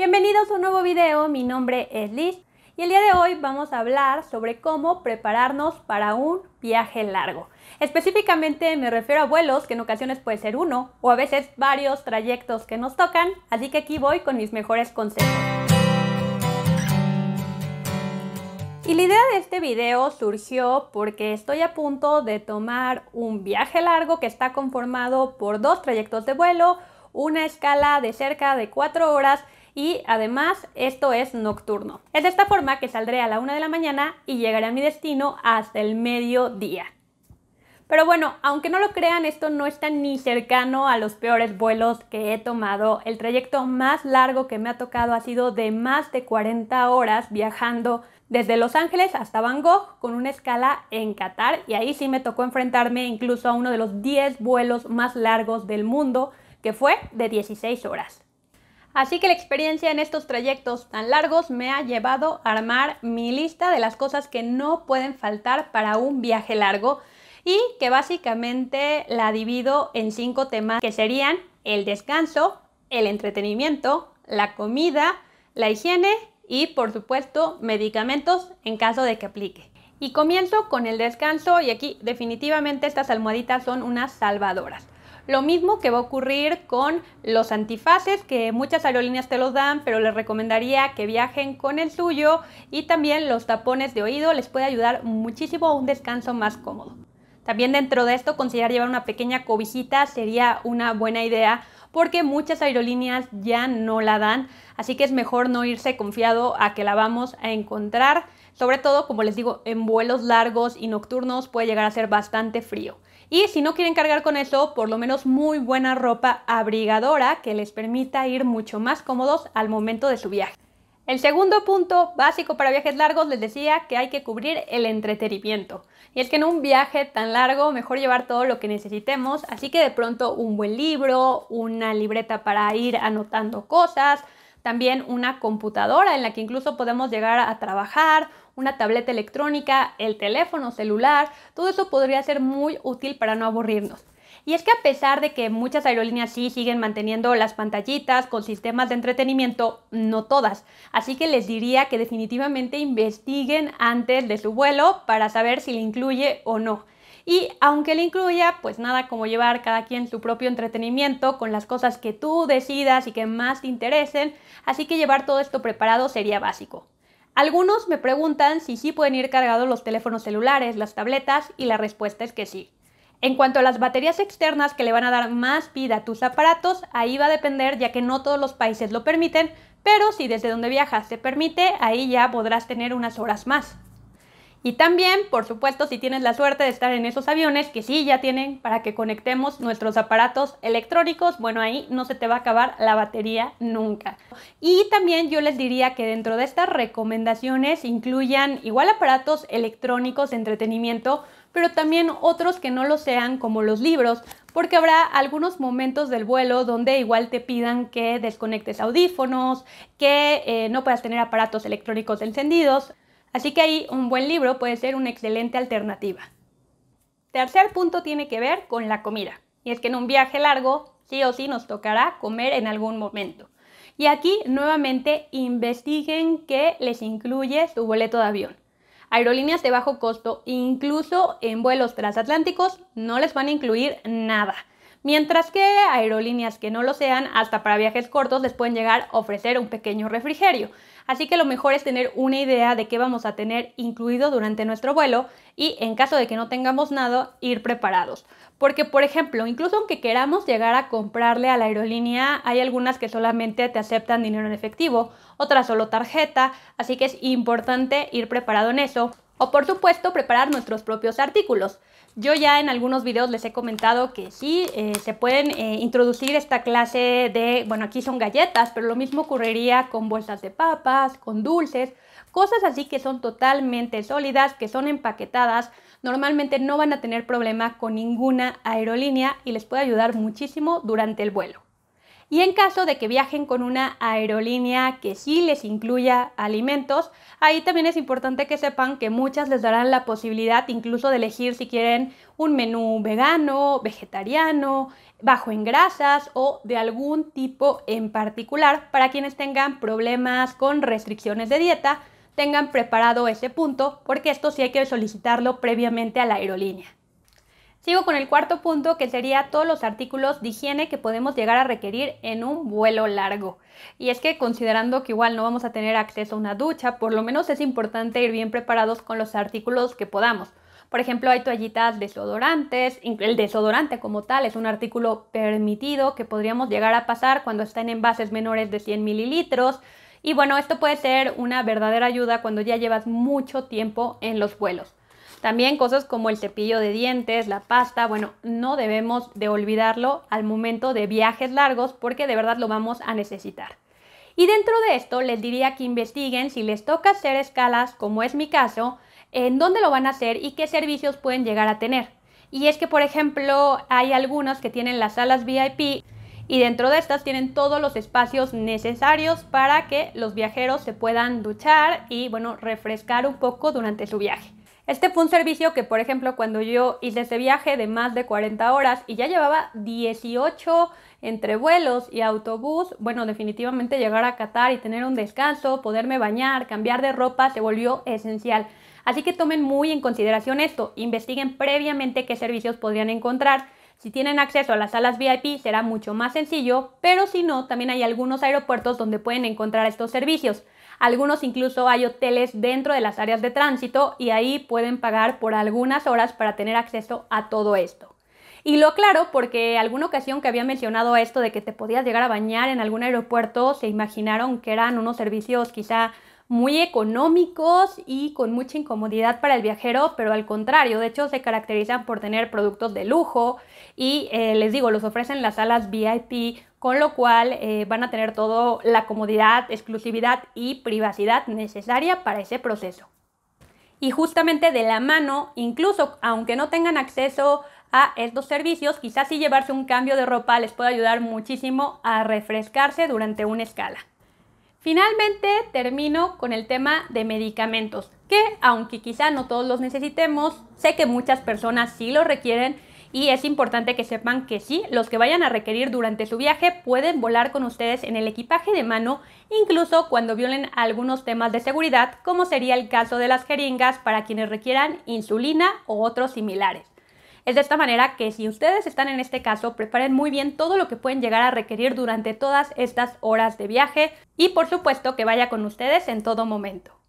Bienvenidos a un nuevo video, mi nombre es Liz y el día de hoy vamos a hablar sobre cómo prepararnos para un viaje largo. Específicamente me refiero a vuelos, que en ocasiones puede ser uno o a veces varios trayectos que nos tocan, así que aquí voy con mis mejores consejos. Y la idea de este video surgió porque estoy a punto de tomar un viaje largo que está conformado por dos trayectos de vuelo, una escala de cerca de 4 horas y además esto es nocturno. Es de esta forma que saldré a la una de la mañana y llegaré a mi destino hasta el mediodía. Pero bueno, aunque no lo crean, esto no está ni cercano a los peores vuelos que he tomado. El trayecto más largo que me ha tocado ha sido de más de 40 horas viajando desde Los Ángeles hasta Van Gogh con una escala en Qatar y ahí sí me tocó enfrentarme incluso a uno de los 10 vuelos más largos del mundo que fue de 16 horas. Así que la experiencia en estos trayectos tan largos me ha llevado a armar mi lista de las cosas que no pueden faltar para un viaje largo y que básicamente la divido en cinco temas que serían el descanso, el entretenimiento, la comida, la higiene y por supuesto medicamentos en caso de que aplique. Y comienzo con el descanso y aquí definitivamente estas almohaditas son unas salvadoras. Lo mismo que va a ocurrir con los antifaces, que muchas aerolíneas te los dan, pero les recomendaría que viajen con el suyo y también los tapones de oído les puede ayudar muchísimo a un descanso más cómodo. También dentro de esto considerar llevar una pequeña cobijita sería una buena idea porque muchas aerolíneas ya no la dan, así que es mejor no irse confiado a que la vamos a encontrar, sobre todo como les digo en vuelos largos y nocturnos puede llegar a ser bastante frío. Y si no quieren cargar con eso, por lo menos muy buena ropa abrigadora que les permita ir mucho más cómodos al momento de su viaje. El segundo punto básico para viajes largos les decía que hay que cubrir el entretenimiento. Y es que en un viaje tan largo mejor llevar todo lo que necesitemos, así que de pronto un buen libro, una libreta para ir anotando cosas, también una computadora en la que incluso podemos llegar a trabajar una tableta electrónica, el teléfono celular, todo eso podría ser muy útil para no aburrirnos. Y es que a pesar de que muchas aerolíneas sí siguen manteniendo las pantallitas con sistemas de entretenimiento, no todas. Así que les diría que definitivamente investiguen antes de su vuelo para saber si le incluye o no. Y aunque le incluya, pues nada como llevar cada quien su propio entretenimiento con las cosas que tú decidas y que más te interesen, así que llevar todo esto preparado sería básico. Algunos me preguntan si sí pueden ir cargados los teléfonos celulares, las tabletas y la respuesta es que sí. En cuanto a las baterías externas que le van a dar más vida a tus aparatos, ahí va a depender ya que no todos los países lo permiten, pero si desde donde viajas te permite, ahí ya podrás tener unas horas más. Y también, por supuesto, si tienes la suerte de estar en esos aviones, que sí ya tienen para que conectemos nuestros aparatos electrónicos, bueno, ahí no se te va a acabar la batería nunca. Y también yo les diría que dentro de estas recomendaciones incluyan igual aparatos electrónicos de entretenimiento, pero también otros que no lo sean como los libros, porque habrá algunos momentos del vuelo donde igual te pidan que desconectes audífonos, que eh, no puedas tener aparatos electrónicos encendidos. Así que ahí un buen libro puede ser una excelente alternativa. Tercer punto tiene que ver con la comida. Y es que en un viaje largo, sí o sí nos tocará comer en algún momento. Y aquí nuevamente investiguen qué les incluye su boleto de avión. Aerolíneas de bajo costo, incluso en vuelos transatlánticos, no les van a incluir nada mientras que aerolíneas que no lo sean, hasta para viajes cortos, les pueden llegar a ofrecer un pequeño refrigerio. Así que lo mejor es tener una idea de qué vamos a tener incluido durante nuestro vuelo y en caso de que no tengamos nada, ir preparados. Porque, por ejemplo, incluso aunque queramos llegar a comprarle a la aerolínea, hay algunas que solamente te aceptan dinero en efectivo, otras solo tarjeta, así que es importante ir preparado en eso. O por supuesto, preparar nuestros propios artículos. Yo ya en algunos videos les he comentado que sí, eh, se pueden eh, introducir esta clase de, bueno, aquí son galletas, pero lo mismo ocurriría con bolsas de papas, con dulces, cosas así que son totalmente sólidas, que son empaquetadas, normalmente no van a tener problema con ninguna aerolínea y les puede ayudar muchísimo durante el vuelo y en caso de que viajen con una aerolínea que sí les incluya alimentos, ahí también es importante que sepan que muchas les darán la posibilidad incluso de elegir si quieren un menú vegano, vegetariano, bajo en grasas o de algún tipo en particular para quienes tengan problemas con restricciones de dieta tengan preparado ese punto porque esto sí hay que solicitarlo previamente a la aerolínea. Sigo con el cuarto punto que sería todos los artículos de higiene que podemos llegar a requerir en un vuelo largo. Y es que considerando que igual no vamos a tener acceso a una ducha, por lo menos es importante ir bien preparados con los artículos que podamos. Por ejemplo, hay toallitas desodorantes, el desodorante como tal es un artículo permitido que podríamos llegar a pasar cuando está en envases menores de 100 mililitros. Y bueno, esto puede ser una verdadera ayuda cuando ya llevas mucho tiempo en los vuelos. También cosas como el cepillo de dientes, la pasta, bueno, no debemos de olvidarlo al momento de viajes largos porque de verdad lo vamos a necesitar. Y dentro de esto les diría que investiguen si les toca hacer escalas, como es mi caso, en dónde lo van a hacer y qué servicios pueden llegar a tener. Y es que, por ejemplo, hay algunas que tienen las salas VIP y dentro de estas tienen todos los espacios necesarios para que los viajeros se puedan duchar y, bueno, refrescar un poco durante su viaje. Este fue un servicio que, por ejemplo, cuando yo hice este viaje de más de 40 horas y ya llevaba 18 entre vuelos y autobús, bueno, definitivamente llegar a Qatar y tener un descanso, poderme bañar, cambiar de ropa, se volvió esencial. Así que tomen muy en consideración esto, investiguen previamente qué servicios podrían encontrar. Si tienen acceso a las salas VIP será mucho más sencillo, pero si no, también hay algunos aeropuertos donde pueden encontrar estos servicios. Algunos incluso hay hoteles dentro de las áreas de tránsito y ahí pueden pagar por algunas horas para tener acceso a todo esto. Y lo claro porque alguna ocasión que había mencionado esto de que te podías llegar a bañar en algún aeropuerto, se imaginaron que eran unos servicios quizá muy económicos y con mucha incomodidad para el viajero, pero al contrario, de hecho se caracterizan por tener productos de lujo y eh, les digo, los ofrecen las salas VIP con lo cual eh, van a tener toda la comodidad, exclusividad y privacidad necesaria para ese proceso. Y justamente de la mano, incluso aunque no tengan acceso a estos servicios, quizás si llevarse un cambio de ropa les puede ayudar muchísimo a refrescarse durante una escala. Finalmente termino con el tema de medicamentos, que aunque quizá no todos los necesitemos, sé que muchas personas sí lo requieren y es importante que sepan que sí, los que vayan a requerir durante su viaje pueden volar con ustedes en el equipaje de mano, incluso cuando violen algunos temas de seguridad, como sería el caso de las jeringas para quienes requieran insulina o otros similares. Es de esta manera que si ustedes están en este caso, preparen muy bien todo lo que pueden llegar a requerir durante todas estas horas de viaje y por supuesto que vaya con ustedes en todo momento.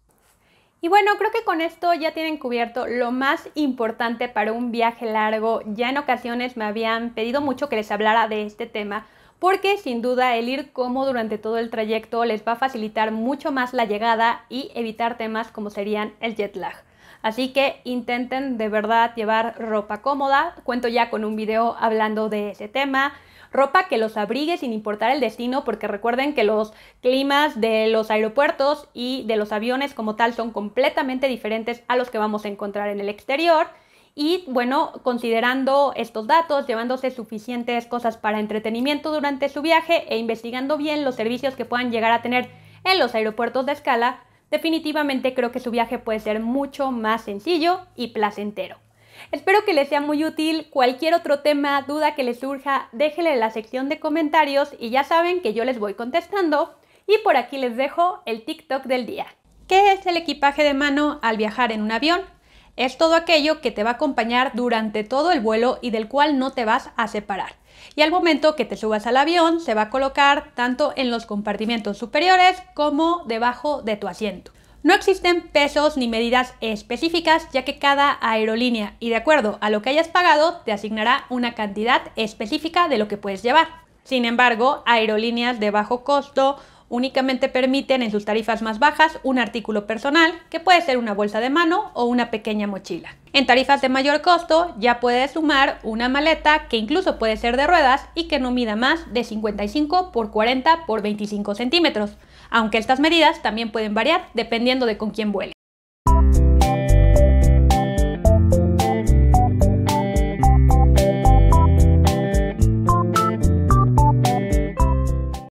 Y bueno, creo que con esto ya tienen cubierto lo más importante para un viaje largo. Ya en ocasiones me habían pedido mucho que les hablara de este tema porque sin duda el ir cómodo durante todo el trayecto les va a facilitar mucho más la llegada y evitar temas como serían el jet lag. Así que intenten de verdad llevar ropa cómoda. Cuento ya con un video hablando de ese tema ropa que los abrigue sin importar el destino, porque recuerden que los climas de los aeropuertos y de los aviones como tal son completamente diferentes a los que vamos a encontrar en el exterior. Y bueno, considerando estos datos, llevándose suficientes cosas para entretenimiento durante su viaje e investigando bien los servicios que puedan llegar a tener en los aeropuertos de escala, definitivamente creo que su viaje puede ser mucho más sencillo y placentero. Espero que les sea muy útil. Cualquier otro tema, duda que les surja, déjenle en la sección de comentarios y ya saben que yo les voy contestando. Y por aquí les dejo el TikTok del día. ¿Qué es el equipaje de mano al viajar en un avión? Es todo aquello que te va a acompañar durante todo el vuelo y del cual no te vas a separar. Y al momento que te subas al avión, se va a colocar tanto en los compartimentos superiores como debajo de tu asiento. No existen pesos ni medidas específicas ya que cada aerolínea y de acuerdo a lo que hayas pagado te asignará una cantidad específica de lo que puedes llevar. Sin embargo, aerolíneas de bajo costo Únicamente permiten en sus tarifas más bajas un artículo personal, que puede ser una bolsa de mano o una pequeña mochila. En tarifas de mayor costo ya puedes sumar una maleta que incluso puede ser de ruedas y que no mida más de 55 x 40 x 25 centímetros, aunque estas medidas también pueden variar dependiendo de con quién vueles.